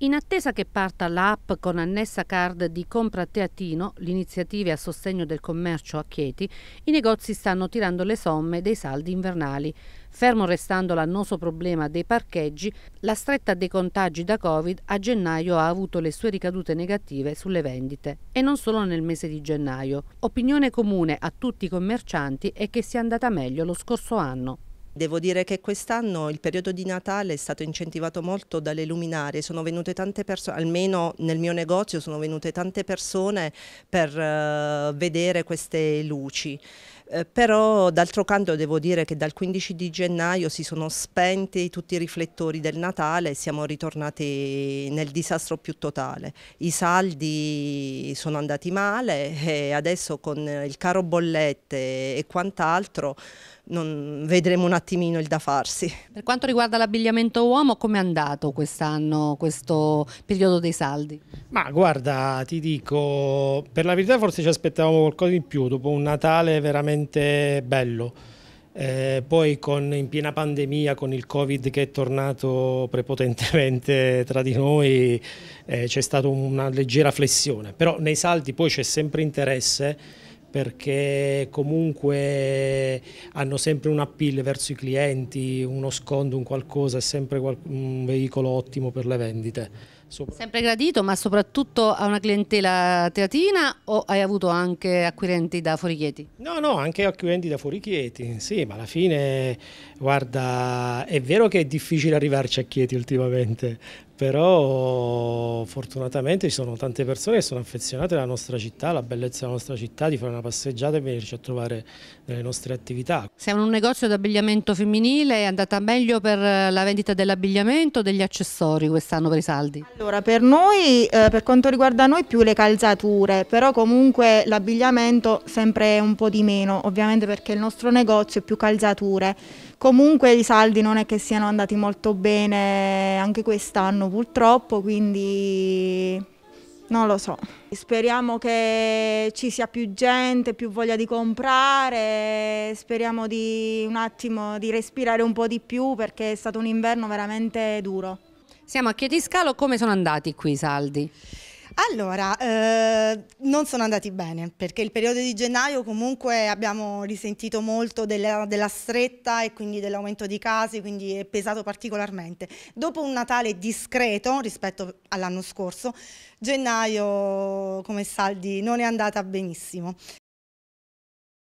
In attesa che parta l'app con annessa card di compra a Teatino, l'iniziativa a sostegno del commercio a Chieti, i negozi stanno tirando le somme dei saldi invernali. Fermo restando l'annoso problema dei parcheggi, la stretta dei contagi da Covid a gennaio ha avuto le sue ricadute negative sulle vendite, e non solo nel mese di gennaio. Opinione comune a tutti i commercianti è che sia andata meglio lo scorso anno. Devo dire che quest'anno il periodo di Natale è stato incentivato molto dalle luminarie, sono venute tante persone, almeno nel mio negozio sono venute tante persone per uh, vedere queste luci. Eh, però d'altro canto devo dire che dal 15 di gennaio si sono spenti tutti i riflettori del Natale e siamo ritornati nel disastro più totale. I saldi sono andati male e adesso con il caro bollette e quant'altro non vedremo un attimino il da farsi. Per quanto riguarda l'abbigliamento uomo, come è andato quest'anno questo periodo dei saldi? Ma guarda, ti dico, per la verità forse ci aspettavamo qualcosa in più, dopo un Natale veramente veramente bello. Eh, poi con, in piena pandemia, con il Covid che è tornato prepotentemente tra di noi, eh, c'è stata una leggera flessione, però nei salti poi c'è sempre interesse perché comunque hanno sempre un appeal verso i clienti, uno sconto, un qualcosa, è sempre un veicolo ottimo per le vendite. Sopra. Sempre gradito, ma soprattutto a una clientela teatina o hai avuto anche acquirenti da fuori Chieti? No, no, anche acquirenti da fuori Chieti, sì, ma alla fine, guarda, è vero che è difficile arrivarci a Chieti ultimamente, però fortunatamente ci sono tante persone che sono affezionate alla nostra città, alla bellezza della nostra città, di fare una passeggiata e venirci a trovare nelle nostre attività. Siamo in un negozio di abbigliamento femminile, è andata meglio per eh, la vendita dell'abbigliamento o degli accessori quest'anno per i saldi? Allora per noi, eh, per quanto riguarda noi più le calzature, però comunque l'abbigliamento sempre un po' di meno, ovviamente perché il nostro negozio è più calzature, comunque i saldi non è che siano andati molto bene eh, anche quest'anno fanno purtroppo, quindi non lo so. Speriamo che ci sia più gente, più voglia di comprare, speriamo di un attimo di respirare un po' di più perché è stato un inverno veramente duro. Siamo a Chietiscalo, come sono andati qui i saldi? Allora, eh, non sono andati bene perché il periodo di gennaio comunque abbiamo risentito molto della, della stretta e quindi dell'aumento di casi, quindi è pesato particolarmente. Dopo un Natale discreto rispetto all'anno scorso, gennaio come saldi non è andata benissimo.